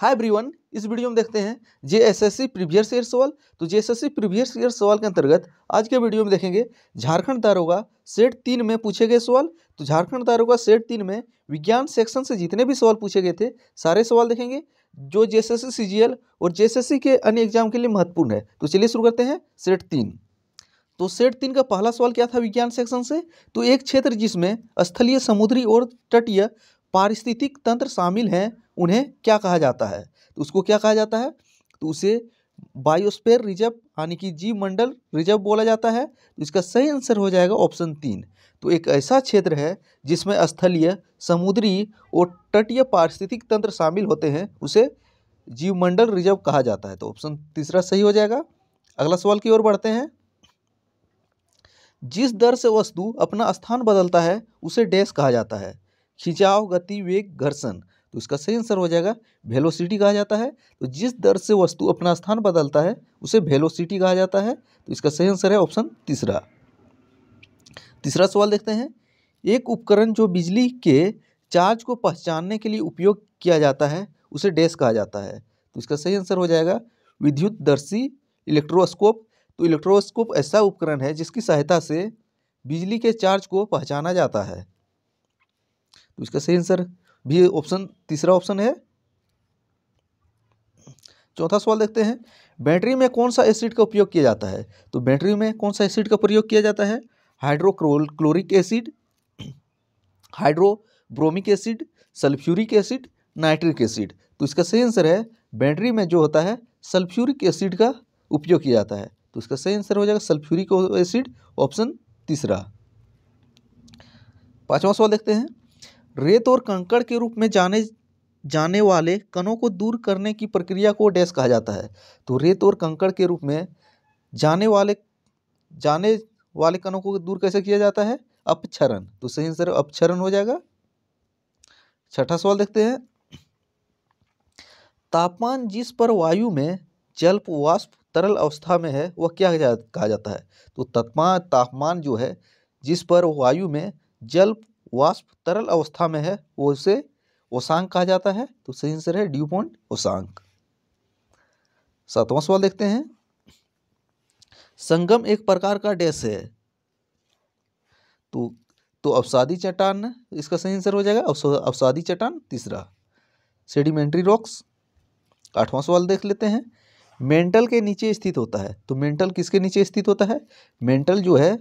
हाय ब्रीवन इस वीडियो में देखते हैं J S S C previous year सवाल तो J S S C previous year सवाल के अंतर्गत आज के वीडियो में देखेंगे झारखंड दारोगा सेट तीन में पूछे गए सवाल तो झारखंड दारोगा सेट तीन में विज्ञान सेक्शन से जितने भी सवाल पूछे गए थे सारे सवाल देखेंगे जो J S S C C G L और जे एस एस सी के अन्य एग्जाम के लिए महत्वपूर्ण है तो चलिए शुरू करते हैं सेट तीन तो सेट तीन का पहला सवाल क्या था विज्ञान सेक्शन से तो एक क्षेत्र जिसमें स्थलीय समुद्री और तटीय पारिस्थितिक तंत्र शामिल हैं उन्हें क्या कहा जाता है तो उसको क्या कहा जाता है तो उसे बायोस्पेयर रिजर्व यानी कि जीव मंडल रिजर्व बोला जाता है तो इसका सही आंसर हो जाएगा ऑप्शन तीन तो एक ऐसा क्षेत्र है जिसमें स्थलीय समुद्री और तटीय पारिस्थितिक तंत्र शामिल होते हैं उसे जीवमंडल रिजर्व कहा जाता है तो ऑप्शन तीसरा सही हो जाएगा अगला सवाल की ओर बढ़ते हैं जिस दर से वस्तु अपना स्थान बदलता है उसे डैश कहा जाता है खिंचाव गति वेग घर्षण तो इसका सही आंसर हो जाएगा वेलोसिटी कहा जाता है तो जिस दर से वस्तु अपना स्थान बदलता है उसे वेलोसिटी कहा जाता है तो इसका सही आंसर है ऑप्शन तीसरा तीसरा सवाल देखते हैं एक उपकरण जो बिजली के चार्ज को पहचानने के लिए उपयोग किया जाता है उसे डेस कहा जाता है तो इसका सही आंसर हो जाएगा विद्युत दर्शी इलेक्ट्रोस्कोप तो इलेक्ट्रोस्कोप ऐसा उपकरण है जिसकी सहायता से बिजली के चार्ज को पहचाना जाता है तो इसका सही आंसर भी ऑप्शन तीसरा ऑप्शन है चौथा सवाल देखते हैं बैटरी में कौन सा एसिड का उपयोग किया जाता है तो बैटरी में कौन सा एसिड का प्रयोग किया जाता है chloric acid hydrobromic acid sulphuric acid nitric acid तो इसका सही आंसर है बैटरी में जो होता है सल्फ्यूरिक एसिड का उपयोग किया जाता है तो इसका सही आंसर हो जाएगा सल्फ्यूरिक एसिड ऑप्शन तीसरा पांचवा सवाल देखते हैं रेत और कंकड़ के रूप में जाने जाने वाले कणों को दूर करने की प्रक्रिया को डैश कहा जाता है तो रेत और कंकड़ के रूप में जाने वाले जाने वाले कणों को दूर कैसे किया जाता है अपक्षरण तो सही आंसर अपक्षरण हो जाएगा छठा सवाल देखते हैं तापमान जिस पर वायु में जल्प वाष्प तरल अवस्था में है वह क्या कहा जाता है तो तापमान तापमान जो है जिस पर वायु में जल्प वाष्प तरल अवस्था में है वो उसे ओसांक कहा जाता है तो सही आंसर है ड्यू पॉइंट ओसांक सातवां सवाल देखते हैं संगम एक प्रकार का डैश है तो तो अवसादी चट्टान इसका सही आंसर हो जाएगा अवसादी चट्टान तीसरा सेडिमेंट्री रॉक्स आठवां सवाल देख लेते हैं मेंटल के नीचे स्थित होता है तो मेंटल किसके नीचे स्थित होता है मेंटल जो है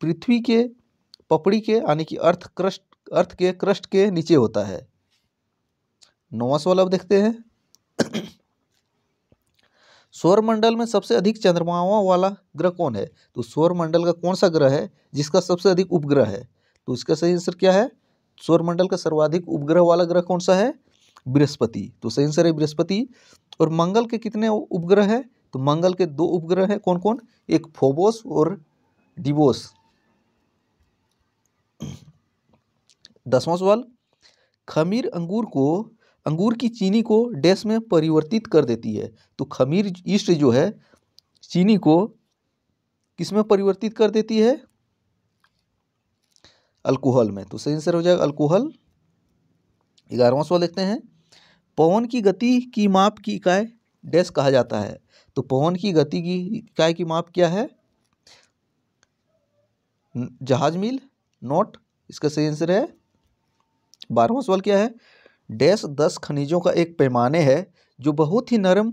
पृथ्वी के पपड़ी के यानी कि अर्थ क्रस्ट अर्थ के क्रस्ट के नीचे होता है नौवा सवाल अब देखते हैं सौरमंडल में सबसे अधिक चंद्रमाओं वाला ग्रह कौन है तो सौरमंडल का कौन सा ग्रह है जिसका सबसे अधिक उपग्रह है तो इसका सही आंसर क्या है सौरमंडल का सर्वाधिक उपग्रह वाला ग्रह कौन सा है बृहस्पति तो सही आंसर है बृहस्पति और मंगल के कितने उपग्रह है तो मंगल के दो उपग्रह हैं कौन कौन एक फोबोस और डिबोस दसवां सवाल खमीर अंगूर को अंगूर की चीनी को डैश में परिवर्तित कर देती है तो खमीर ईस्ट जो है चीनी को किस में परिवर्तित कर देती है अल्कोहल में तो सही आंसर हो जाएगा अल्कोहल ग्यारहवां सवाल देखते हैं पवन की गति की माप की इकाई डैश कहा जाता है तो पवन की गति की इकाई की माप क्या है जहाज मील नॉट इसका सही आंसर है बारहवा सवाल क्या है डैश दस खनिजों का एक पैमाने है जो बहुत ही नरम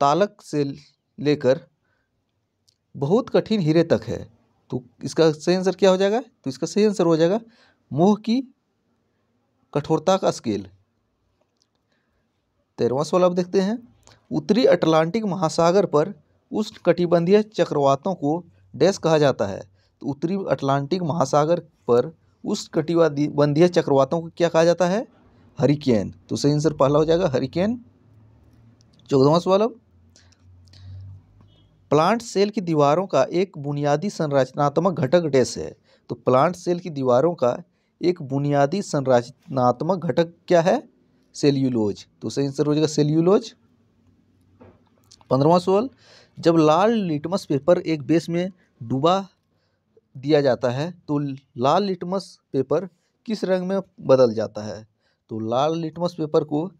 तालक से लेकर बहुत कठिन हीरे तक है तो इसका सही आंसर क्या हो जाएगा तो इसका सही आंसर हो जाएगा मोह की कठोरता का स्केल तेरहवा सवाल आप देखते हैं उत्तरी अटलांटिक महासागर पर उस कटिबंधीय चक्रवातों को डैश कहा जाता है तो उत्तरी अटलांटिक महासागर पर उस कटिबंधीय चक्रवातों को क्या कहा जाता है हरिकेन तो सही आंसर पहला हो जाएगा हरिकेन चौदहवा सवाल अब प्लांट सेल की दीवारों का एक बुनियादी संरचनात्मक घटक डेस है तो प्लांट सेल की दीवारों का एक बुनियादी संरचनात्मक घटक क्या है सेल्यूलोज तो सही आंसर हो जाएगा सेल्यूलोज पंद्रवा सवाल जब लाल लिटमस पेपर एक बेस में डूबा दिया जाता है तो लाल लिटमस पेपर किस रंग में बदल जाता है तो लाल लिटमस पेपर को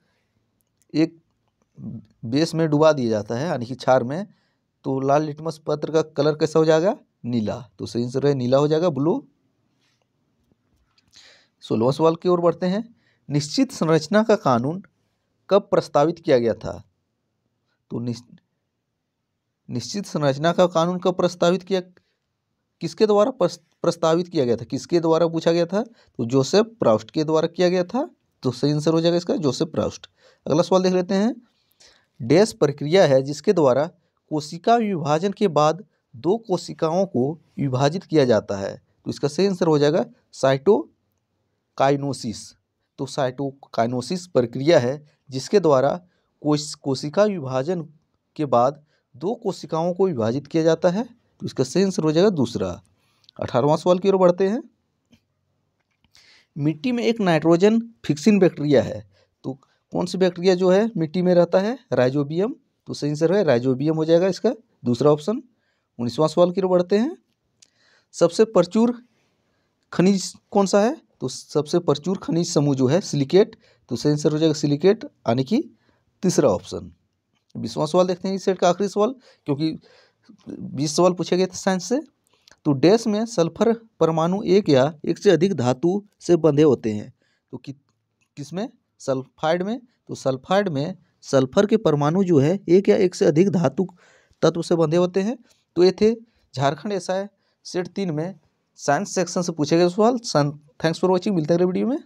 एक बेस में डुबा दिया जाता है यानी कि छार में तो लाल लिटमस पत्र का कलर कैसा हो जाएगा नीला तो सही आंसर है नीला हो जाएगा ब्लू सोलवा सवाल की ओर बढ़ते हैं निश्चित संरचना का कानून कब प्रस्तावित किया गया था तो निश्चित संरचना का कानून कब प्रस्तावित किया किसके द्वारा प्रस्तावित किया गया था किसके द्वारा पूछा गया था तो जोसेफ प्राउस्ट के द्वारा किया गया था तो सही आंसर हो जाएगा इसका जोसेफ प्राउस्ट अगला सवाल देख लेते हैं डेस प्रक्रिया है जिसके द्वारा कोशिका विभाजन के बाद दो कोशिकाओं को विभाजित किया जाता है तो इसका सही आंसर हो जाएगा साइटोकाइनोसिस तो साइटोकाइनोसिस प्रक्रिया है जिसके द्वारा कोश कोशिका विभाजन के बाद दो कोशिकाओं को विभाजित किया जाता है तो इसका सही आंसर हो जाएगा दूसरा अठारहवां सवाल की ओर बढ़ते हैं मिट्टी में एक नाइट्रोजन फिक्सिन बैक्टीरिया है तो कौन सी बैक्टीरिया जो है मिट्टी में रहता है राइजोबियम तो सही आंसर है राइजोबियम हो जाएगा इसका दूसरा ऑप्शन उन्नीसवां सवाल की ओर बढ़ते हैं सबसे प्रचुर खनिज कौन सा है तो सबसे प्रचुर खनिज समूह जो है सिलिकेट तो सही आंसर हो जाएगा सिलिकेट यानी कि तीसरा ऑप्शन बीसवां सवाल देखते हैं इस सेट का आखिरी सवाल क्योंकि बीस सवाल पूछे गए थे साइंस से तो डैश में सल्फर परमाणु एक या एक से अधिक धातु से बंधे होते हैं तो कि किस में सल्फाइड में तो सल्फाइड में सल्फर के परमाणु जो है एक या एक से अधिक धातु तत्व से बंधे होते हैं तो ये थे झारखंड एस आई सेट तीन में साइंस सेक्शन से पूछे गए सवाल थैंक्स फॉर वॉचिंग मिलते हैं वीडियो में